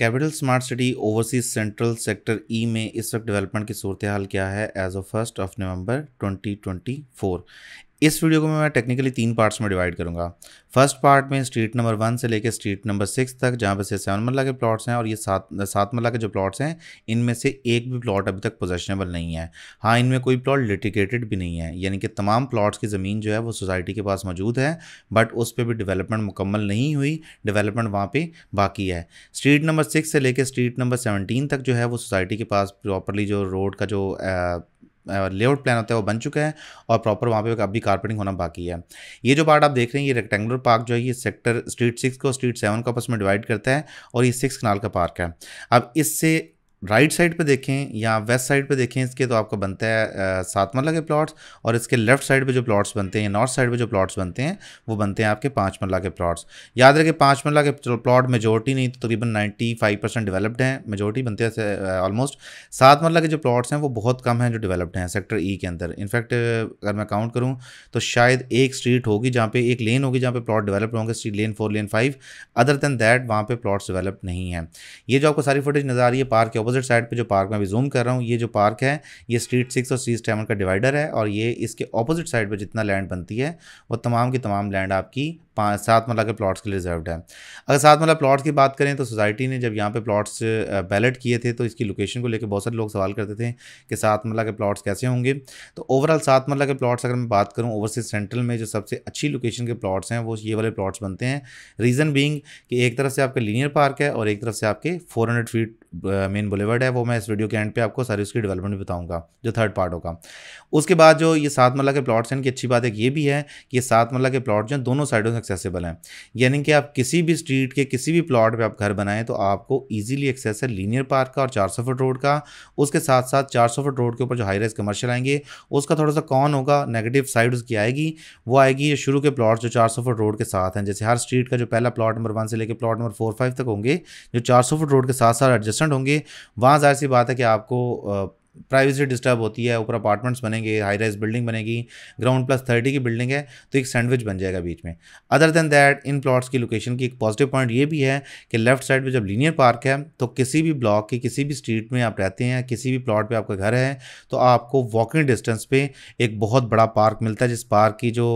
capital smart city overseas central sector E में इस वक्त डेवलपमेंट की सूरत हाल क्या है as of first of November 2024 इस वीडियो को मैं टेक्निकली तीन पार्ट्स में डिवाइड करूंगा फर्स्ट पार्ट में स्ट्रीट नंबर वन से लेकर स्ट्रीट नंबर सिक्स तक जहाँ पर से सेवन मल्ला के प्लॉट्स हैं और ये सात सात मल्ला के जो प्लॉट्स हैं इनमें से एक भी प्लॉट अभी तक पोजेशनेबल नहीं है हाँ इनमें कोई प्लॉट लिटिकेटेड भी नहीं है यानी कि तमाम प्लॉट्स की ज़मीन जो है वो सोसाइटी के पास मौजूद है बट उस पर भी डिवेलपमेंट मुकम्मल नहीं हुई डिवेलपमेंट वहाँ पर बाकी है स्ट्रीट नंबर सिक्स से लेकर स्ट्रीट नंबर सेवनटीन तक जो है वो सोसाइटी के पास प्रॉपरली जो रोड का जो लेआउट प्लान होता है वो बन चुका है और प्रॉपर वहाँ पे अभी कारपेटिंग होना बाकी है ये जो पार्ट आप देख रहे हैं ये रेक्टेंगुलर पार्क जो है ये सेक्टर स्ट्रीट सिक्स को स्ट्रीट सेवन को आपस में डिवाइड करता है और ये सिक्स कनाल का पार्क है अब इससे राइट साइड पे देखें या वेस्ट साइड पे देखें इसके तो आपका बनता है सात मरला के प्लॉट्स और इसके लेफ्ट साइड पे जो प्लॉट्स बनते हैं नॉर्थ साइड पे जो प्लॉट्स बनते हैं वो बनते हैं आपके पाँच मरला के प्लॉट्स याद रखें पाँच मरला के प्लॉट मेजोरिटी नहीं तो तकरीबन नाइन्टी फाइव परसेंट डेवलप्ड हैं मेजोरिटी बनते हैं ऑलमोस्ट सात मरला के जो प्लॉट्स हैं वो बहुत कम हैं जो डेवलप्ड हैं सेक्टर ई e के अंदर इनफैक्ट अगर मैं काउंट करूँ तो शायद एक स्ट्रीट होगी जहाँ पे एक लेन होगी जहाँ पे प्लॉट डेवलप होंगे street lane four lane five other than that वहाँ पर प्लॉट्स डेवलप नहीं है ये जो आपको सारी फुटेज नज़र आ रही है पार्क के अपोजिट साइड पे जो पार्क मैं अभी जूम कर रहा हूँ ये जो पार्क है ये स्ट्रीट सिक्स और स्ट्रीट सेवन का डिवाइडर है और ये इसके अपोजिट साइड पर जितना लैंड बनती है वो तमाम की तमाम लैंड आपकी पाँच सात मरला के प्लॉट्स के लिए रिजर्व है अगर सात मरला प्लॉट्स की बात करें तो सोसाइटी ने जब यहाँ पे प्लॉट्स बैलेट किए थे तो इसकी लोकेशन को लेकर बहुत सारे लोग सवाल करते थे कि सात मरला के प्लॉट्स कैसे होंगे तो ओवरऑल सात मरला के प्लॉट्स अगर मैं बात करूँ ओवरसीज सेंट्रल में जो सबसे अच्छी लोकेशन के प्लॉट्स हैं वो ये वाले प्लॉट्स बनते हैं रीज़न बींग कि एक तरफ से आपका लीनियर पार्क है और एक तरफ से आपके फोर फीट मेन बुलेवर्ड है वो मैं इस वीडियो के एंड पे आपको सारी उसकी डेवलपमेंट बताऊंगा जो थर्ड पार्ट होगा उसके बाद जो ये सात मल्ला के प्लॉट्स हैं इनकी अच्छी बात एक ये भी है कि ये सात मल्ला के प्लॉट जो दोनों साइडों से एक्सेसिबल हैं यानी कि आप किसी भी स्ट्रीट के किसी भी प्लॉट पर आप घर बनाएं तो आपको ईजिली एक्सेस है लीनियर पार्क का और चार फुट रोड का उसके साथ साथ चार फुट रोड के ऊपर जो हाई राइज कमर्शियल आएंगे उसका थोड़ा सा कौन होगा नेगेटिव साइड उसकी आएगी वो आएगी ये शुरू के प्लाट्स जो चार फुट रोड के साथ हैं जैसे हर स्ट्रीट का जो पहला प्लॉट नंबर वन से लेकर प्लॉट नंबर फोर फाइव तक होंगे जो चार फुट रोड के साथ साथ एडजस्ट पेशेंट होंगे वहाँ जाहिर सी बात है कि आपको प्राइवेसी डिस्टर्ब होती है ऊपर अपार्टमेंट्स बनेंगे हाई राइज बिल्डिंग बनेगी ग्राउंड प्लस थर्टी की बिल्डिंग है तो एक सैंडविच बन जाएगा बीच में अदर देन दैट इन प्लॉट्स की लोकेशन की एक पॉजिटिव पॉइंट ये भी है कि लेफ्ट साइड पे जब लीनियर पार्क है तो किसी भी ब्लॉक की किसी भी स्ट्रीट में आप रहते हैं किसी भी प्लॉट पर आपका घर है तो आपको वॉकिंग डिस्टेंस पे एक बहुत बड़ा पार्क मिलता है जिस पार्क की जो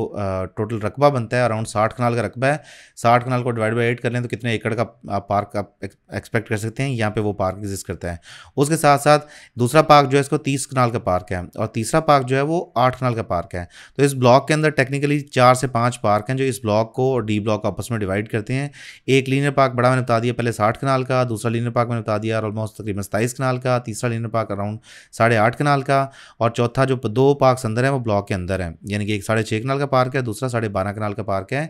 टोटल रकबा बनता है अराउंड साठ कनाल का रकबा है साठ कनाल को डिवाइड बाई एट कर लें तो कितने एकड़ का पार्क आप एक्सपेक्ट कर सकते हैं यहाँ पर वो पार्क एग्जिस्ट करता है उसके साथ साथ दूसरा पार्क पार्क जो है इसको तीस कनाल का पार्क है और तीसरा पार्क जो है वो आठ कनाल का पार्क है तो इस ब्लॉक के अंदर टेक्निकली चार से पाँच पार्क हैं जो इस ब्लॉक को और डी ब्लॉक आपस में डिवाइड करते हैं एक लीनर पार्क बड़ा मैंने बता दिया पहले साठ कनाल का दूसरा लीनर पार्क मैंने बता दिया ऑलमोस्ट तकरीबन सताईस कनाल का तीसरा लीनर पार्क अराउंड साढ़े आठ कनाल का और चौथा जो दो पार्क अंदर है वो ब्लॉक के अंदर है यानी कि एक साढ़े छः कनाल का पार्क है दूसरा साढ़े बारह कनाल का पार्क है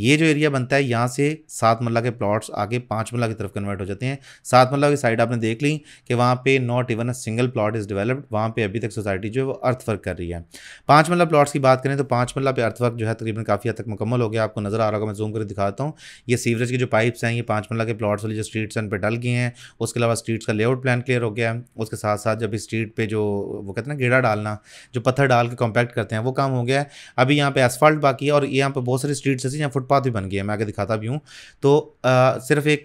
ये जो एरिया बनता है यहाँ से सात मल्ला के प्लॉट्स आगे पाँच मल्ला की तरफ कन्वर्ट हो जाते हैं सात मल्ला की साइड आपने देख ली कि वहाँ पे not even a single plot is developed वहाँ पे अभी तक सोसाइटी जो है वो अर्थवर्क कर रही है पाँच मल्ला प्लाट्स की बात करें तो पाँच मल्ला पे अर्थवर्क जो है तकरीबन काफ़ी हद तक मुकम्मल हो गया आपको नज़र आ रहा होगा मैं जूम कर दिखाता हूँ ये सीवरेज के जो पाइप्स हैं ये पाँच मल्ला के प्लाट्स वाली जो स्ट्रीट्स हैं उन पर डल गए हैं उसके अलावा स्ट्रीट्स का लेआउट प्लान क्लियर हो गया है उसके साथ साथ जब स्ट्रीट पर जो वो कहते हैं ना गेड़ा डालना जो पत्थर डाल के कॉम्पैक्ट करते हैं वो काम हो गया है अभी यहाँ पर एसफाल्ट बाकी है और यहाँ पर बहुत सारी स्ट्रीट्स ऐसी यहाँ फुटपाथ भी बन गए है मैं आगे दिखाता भी हूँ तो सिर्फ एक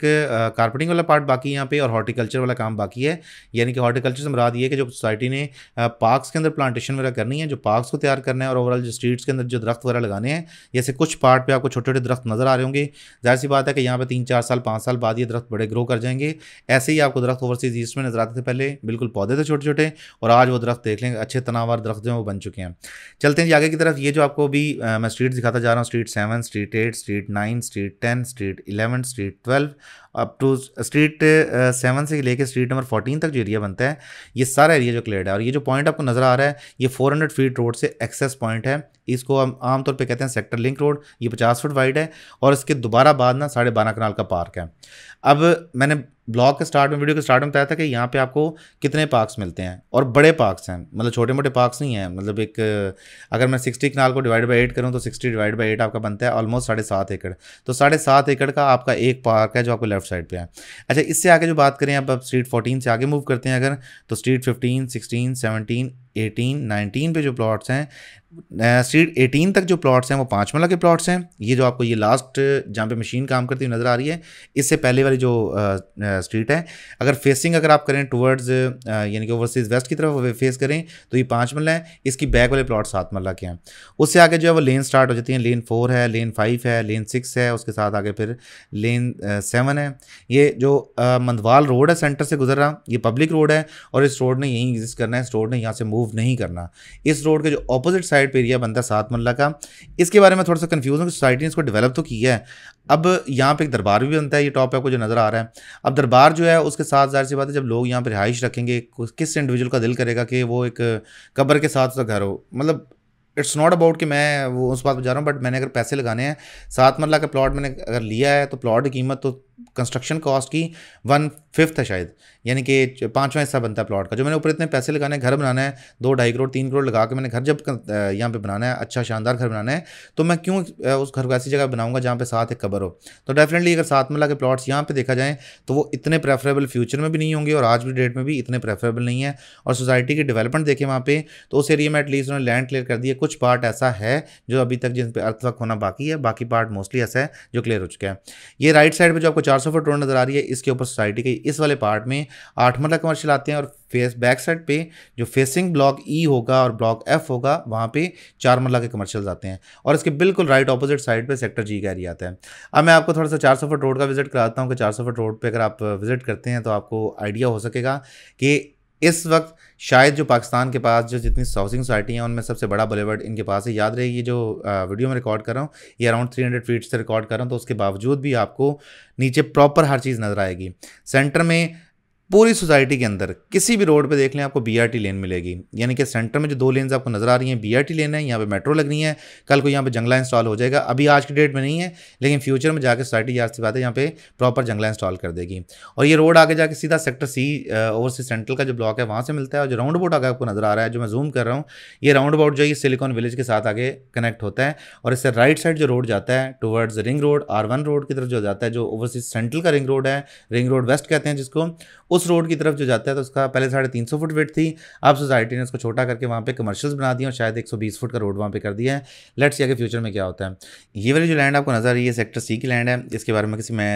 कारपेटिंग वाला पार्ट बाकी यहाँ पर और हॉर्टिकल्चर वाला काम बाकी है यानी कि हॉर्टिकल्चर से मराद ये कि जो सोसाइटी ने पार्कस के अंदर प्लांटेशन वगैरह करनी है जो पार्कस को तैयार करना है और ओवरऑल जो स्ट्रीट्स के अंदर जो दरख्त वगैरह लगाने हैं जैसे कुछ पार्ट पर आपको छोटे छोटे दरख्त नज़र आ रहे होंगे जाहिर सी बात है कि यहाँ पर तीन चार साल पाँच साल बाद ये दरख्त बड़े ग्रो कर जाएंगे ऐसे ही आपको दरख्त ओवरसीज ईस्ट में नज़र आते थे पहले बिल्कुल पौधे थे छोटे छोटे और आज वो दरख्त देख लेंगे अच्छे तनावार दरख्त जो हैं वो बन चुके हैं चलते हैं जी आगे की तरफ ये जो आपको भी मैं स्ट्रीट दिखाता जा रहा हूँ street seven street eight street nine street ten street eleven street twelve up to street seven से लेकर स्ट्रीट नंबर फोर्टीन तक जो एरिया बनता है ये सारा एरिया जो क्लियर है और ये जो पॉइंट आपको नज़र आ रहा है ये फोर हंड्रेड फीट रोड से एक्सेस पॉइंट है इसको हम आमतौर पर कहते हैं सेक्टर लिंक रोड ये पचास फुट वाइड है और इसके दोबारा बाद ना साढ़े बारह कनाल का पार्क है अब मैंने ब्लॉग के स्टार्ट में वीडियो के स्टार्ट में बताया था कि यहाँ पे आपको कितने पार्क्स मिलते हैं और बड़े पार्क्स हैं मतलब छोटे मोटे पार्क्स नहीं हैं मतलब एक अगर मैं सिक्सटी कनाल को डिवाइड बाई एट करूँ तो सिक्सटी डिवाइड बाई एट आपका बनता है ऑलमोस्ट साढ़े सात एकड़ तो साढ़े सात एकड़ का आपका एक पार्क है जो आपको लेफ्ट साइड पर है अच्छा इससे आगे जो बात करें अब आप स्ट्रीट फोर्टीन से आगे मूव करते हैं अगर तो street fifteen sixteen seventeen eighteen nineteen पे जो प्लॉट्स हैं स्ट्रीट एटीन तक जो प्लॉट्स हैं वो पाँच मल्ला के प्लॉट्स हैं ये जो आपको ये लास्ट जहाँ पे मशीन काम करती हुई नज़र आ रही है इससे पहले वाली जो स्ट्रीट है अगर फेसिंग अगर आप करें टुवर्ड्स यानी कि ओवरसीज़ वेस्ट की तरफ फेस करें तो ये पाँच मरला है इसकी बैक वाले प्लॉट सात मल्ला के हैं उससे आगे जो है वो लेन स्टार्ट हो जाती हैं लेन फोर है लेन फाइव है लेन सिक्स है उसके साथ आगे फिर लेन सेवन है ये जो मंदवाल रोड है सेंटर से गुजर रहा ये पब्लिक रोड है और इस रोड ने यहीं एग्जिस्ट करना है इस रोड ने यहाँ से मूव मूव नहीं करना इस रोड के जो अपोजिट साइड पर एरिया बनता है सात मल्ला का इसके बारे में थोड़ा सा कन्फ्यूज़ हूँ कि सोसाइटी ने इसको डेवलप तो किया है अब यहाँ पे एक दरबार भी बनता है ये टॉप आपको जो नज़र आ रहा है अब दरबार जो है उसके साथ जाहिर सी बात है जब लोग यहाँ पर रिहाइश रखेंगे किस इंडिविजुअल का दिल करेगा कि वो एक कब्र के साथ उसका घर हो मतलब इट्स नॉट अबाउट कि मैं वो उस बात पर जा रहा हूँ बट मैंने अगर पैसे लगाने हैं सात मरला का प्लॉट मैंने अगर लिया है तो प्लॉट की कीमत तो कंस्ट्रक्शन कॉस्ट की वन फिफ्थ है शायद यानी कि पाँचवा हिस्सा बनता है प्लॉट का जो मैंने ऊपर इतने पैसे लगाने घर बनाना है दो ढाई करोड़ तीन करोड़ लगा के मैंने घर जब यहाँ पे बनाना है अच्छा शानदार घर बनाना है तो मैं क्यों उस घर को ऐसी जगह बनाऊंगा जहाँ पे साथ एक कबर हो तो डेफिनेटली अगर सात मिला के प्लाट्स यहाँ पर देखा जाए तो वो इतने प्रेफरेबल फ्यूचर में भी नहीं होंगे और आज की डेट में भी इतने प्रेफरेबल नहीं है और सोसाइटी की डेवलपमेंट देखें वहाँ पर तो उस एरिया में एटलीस्ट उन्होंने लैंड क्लियर कर दिया कुछ पार्ट ऐसा है जो अभी तक जिन पर अर्थवक होना बाकी है बाकी पार्ट मोस्टली ऐसा है जो क्लियर हो चुका है ये राइट साइड पर जो आपको चार सौ फुट रोड नज़र आ रही है इसके ऊपर सोसाइटी के इस वाले पार्ट में आठ मरला मतलब कमर्शियल आते हैं और फेस बैक साइड पे जो फेसिंग ब्लॉक ई होगा और ब्लॉक एफ होगा वहाँ पे चार मरला मतलब के कमर्शियल आते हैं और इसके बिल्कुल राइट ऑपोजिट साइड पे सेक्टर जी का एरिया आता है अब मैं आपको थोड़ा सा चार सौ फुट रोड का विजिट कराता हूँ कि चार सौ फुट रोड पर अगर आप विजिट करते हैं तो आपको आइडिया हो सकेगा कि इस वक्त शायद जो पाकिस्तान के पास जो जितनी साउसिंग सोसाइटी हैं उनमें सबसे बड़ा बलेवर्ड इनके पास है याद रहे ये जो वीडियो में रिकॉर्ड कर रहा हूँ ये अराउंड 300 फीट से रिकॉर्ड कर रहा हूँ तो उसके बावजूद भी आपको नीचे प्रॉपर हर चीज़ नज़र आएगी सेंटर में पूरी सोसाइटी के अंदर किसी भी रोड पे देख लें आपको बीआरटी लेन मिलेगी यानी कि सेंटर में जो दो लेन्स आपको नजर आ रही हैं बीआरटी लेन है यहाँ पे मेट्रो लगनी है कल को यहाँ पे जंगला इंस्टॉल हो जाएगा अभी आज की डेट में नहीं है लेकिन फ्यूचर में जाकर सोसाइटी याद से बात है यहाँ पे प्रॉपर जंगला इंस्टॉल कर देगी और ये रोड आगे जाकर सीधा सेक्टर सी ओवरसी सेंट्रल का जो ब्लॉक है वहाँ से मिलता है और जो राउंड अबाउट आगे आपको नजर आ रहा है जो मैं जूम कर रहा हूँ ये राउंड अबाउट जो है सिलिकॉन विलेज के साथ आगे कनेक्ट होता है और इससे राइट साइड जो रोड जाता है towards ring road R road की तरफ जो जाता है जो ओवरसी सेंट्रल का रिंग रोड है रिंग रोड वेस्ट कहते हैं जिसको उस उस रोड की तरफ जो जाता है तो उसका पहले साढ़े तीन सौ फुट वेट थी अब सोसाइटी ने उसको छोटा करके वहाँ पे कमर्शियल्स बना दिए और शायद एक सौ बीस फुट का रोड वहाँ पे कर दिया है लेट्स आगे फ्यूचर में क्या होता है ये वाली जो लैंड आपको नजर आ रही है सेक्टर सी की लैंड है इसके बारे में किसी मैं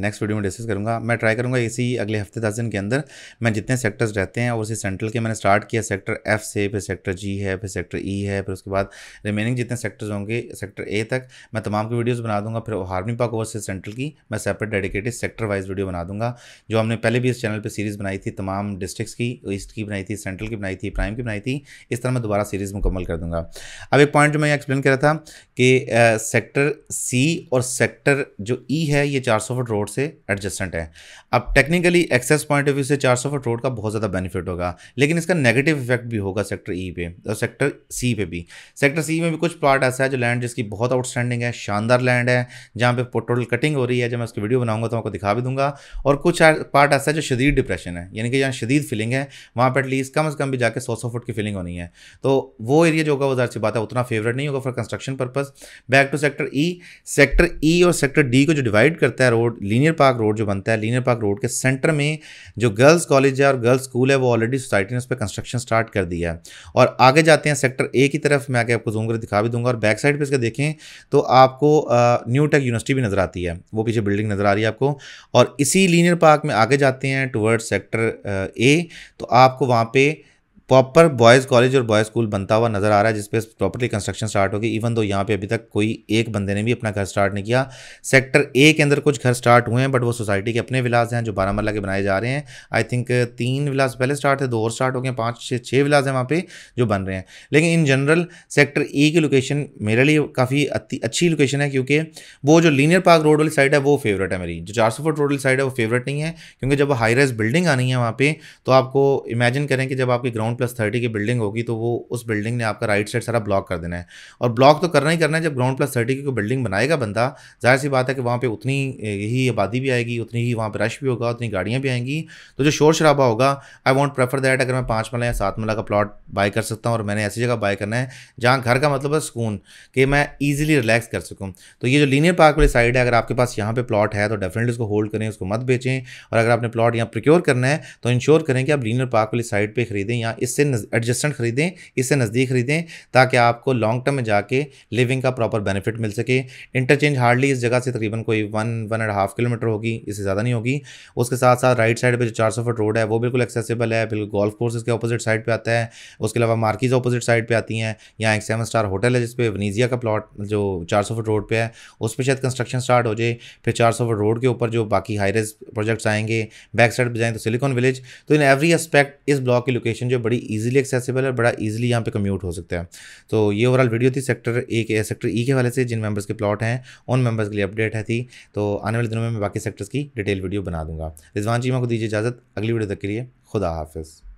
नेक्स्ट वीडियो में डिस्कस करूँगा मैं ट्राई करूँगा इसी अगले हफ्ते दस दिन के अंदर मैं जितने सेक्टर्स रहते हैं और उसी सेंट्रल के मैंने स्टार्ट किया सेक्टर एफ से फिर सेक्टर जी है फिर सेक्टर ई e है फिर उसके बाद रिमेनिंग जितने सेक्टर्स होंगे सेक्टर ए तक मैं तमाम की वीडियोज़ बना दूँगा फिर हार्मी पाक ओवर से सेंट्रल की मैं separate dedicated sector wise video बना दूँगा जो हमने पहले भी इस चैनल पर सीरीज़ बनाई थी तमाम डिस्ट्रिक्स की ईस्ट की बनाई थी सेंट्रल की बनाई थी प्राइम की बनाई थी इस तरह मैं दोबारा सीरीज़ मुकम्मल कर दूंगा अब एक पॉइंट जो मैं एक्सप्लेन कर रहा था कि सेक्टर सी और सेक्टर जो ई e है ये चार फुट रोड से एडजस्टेंट है अब technically access point of view से चार फुट रोड का बहुत ज़्यादा बेनिफिट होगा लेकिन इसका नेगेटिव इफेक्ट भी होगा सेक्टर ई e पे और सेक्टर सी पे भी सेक्टर सी में भी कुछ प्लाट ऐसा है जो लैंड जिसकी बहुत आउटस्टैंडिंग है शानदार लैंड है जहाँ पे टोटल कटिंग हो रही है जब मैं उसकी वीडियो बनाऊंगा तो आपको दिखा भी दूंगा और कुछ पार्ट ऐसा है जो शदीद शदीद डिप्रेशन है यानी कि जहाँ शदीद फीलिंग है वहाँ पर एटलीस्ट कम अज़ कम भी जाकर सौ सौ फुट की फीलिंग होनी है तो वो एरिया जो होगा वो ज़ाहिर बात है उतना फेवरेट नहीं होगा for construction purpose back to sector E sector E और सेक्टर डी को जो डिवाइड करता है रोड लीनियर पार्क रोड जो बनता है लीनियर पार्क रोड के सेंटर में जो गर्ल्स कॉलेज है और गर्ल्स स्कूल है वो ऑलरेडी सोसाइटी ने उस पर कंस्ट्रक्शन स्टार्ट कर दिया है और आगे जाते हैं सेक्टर ए की तरफ मैं आगे आपको जूम कर दिखा भी दूंगा और बैक साइड पर इसका देखें तो आपको न्यू टेक यूनिवर्सिटी भी नज़र आती है वो पीछे बिल्डिंग नज़र आ रही है आपको और इसी लीनियर पार्क में आगे जाते हैं टू वर्ड सेक्टर ए तो आपको वहाँ पे प्रॉपर बॉयज़ कॉलेज और बॉयज़ स्कूल बनता हुआ नज़र आ रहा है जिसपे प्रॉपर्टी कंस्ट्रक्शन स्टार्ट होगी इवन दो यहाँ पे अभी तक कोई एक बंदे ने भी अपना घर स्टार्ट नहीं किया सेक्टर ए के अंदर कुछ घर स्टार्ट हुए हैं बट वो सोसाइटी के अपने विलास हैं जो बारामला के बनाए जा रहे हैं आई थिंक तीन विलास पहले स्टार्ट थे दो और स्टार्ट हो गए पाँच छः छः विलास हैं वहाँ पर जो बन रहे हैं लेकिन इन जनरल सेक्टर ए की लोकेशन मेरे लिए काफ़ी अच्छी लोकेशन है क्योंकि वो जो लीनियर पार्क रोड वाली साइड है वो फेवरेट है मेरी जो चार सौ फुट रोड वाली साइड है वो फेवरेट नहीं है क्योंकि जब हाई राइज बिल्डिंग आनी है वहाँ पर तो आपको इमेजिन करें कि जब आपके ग्राउंड ग्राउंड प्लस थर्टी की बिल्डिंग होगी तो वो उस बिल्डिंग ने आपका राइट साइड सारा ब्लॉक कर देना है और ब्लॉक तो करना ही करना है जब ग्राउंड प्लस थर्टी की कोई बिल्डिंग बनाएगा बंदा जाहिर सी बात है कि वहाँ पर उतनी ही आबादी भी आएगी उतनी ही वहाँ पर रश भी होगा उतनी गाड़ियाँ भी आएंगी तो जो शोर शराबा होगा आई वॉन्ट प्रेफर दैट अगर मैं पाँच मला या सात मला का प्लॉट बाय कर सकता हूँ और मैंने ऐसी जगह बाय करना है जहाँ घर का मतलब है सुकून कि मैं ईजिली रिलैक्स कर सकूँ तो ये जो लीनियर पार्क वाली साइड है अगर आपके पास यहाँ पर प्लॉट है तो डेफिनेटली उसको होल्ड करें उसको मत बेचें और अगर आपने प्लॉट यहाँ प्रिक्योर करना है तो इंश्योर करें कि आप लीनियर पार्क वाली साइड पर खरीदें या इससे एडजस्टेंट खरीदें इससे नज़दीक खरीदें ताकि आपको लॉन्ग टर्म में जाके लिविंग का प्रॉपर बेनिफिट मिल सके इंटरचेंज हार्डली इस जगह से तकरीबन कोई one one and half kilometre होगी इससे ज़्यादा नहीं होगी उसके साथ साथ राइट साइड पर जो चार सौ फुट रोड है वो बिल्कुल एक्सेसिबल है बिल्कुल गोल्फ कोर्स इसके अपोजिट साइड पर आता है उसके अलावा मार्किज अपोजिट साइड पर आती हैं यहाँ एक सेवन स्टार होटल है जिसपे वनीजिया का प्लॉट जो चार सौ फुट रोड पर है उस पर शायद कंस्ट्रक्शन स्टार्ट हो जाए फिर चार सौ फुट रोड के ऊपर जो बाकी हाई रेज प्रोजेक्ट्स आएंगे बैक साइड पर जाएँ तो सिलिकॉन विलेज तो इन एवरी एस्पेक्ट इस ब्लॉक की लोकेशन जो बड़ी बड़ी ईजिली एक्सेसिबल है बड़ा ईजिली यहाँ पे कम्यूट हो सकता है तो ये ओवरऑल वीडियो थी सेक्टर ए के सेक्टर ई e के वाले से जिन मेंबर्स के प्लॉट हैं उन मेंबर्स के लिए अपडेट है थी तो आने वाले दिनों में मैं बाकी सेक्टर्स की डिटेल वीडियो बना दूंगा रिजवान जी मैं को दीजिए इजाज़त अगली वीडियो तक के लिए खुदा हाफिज़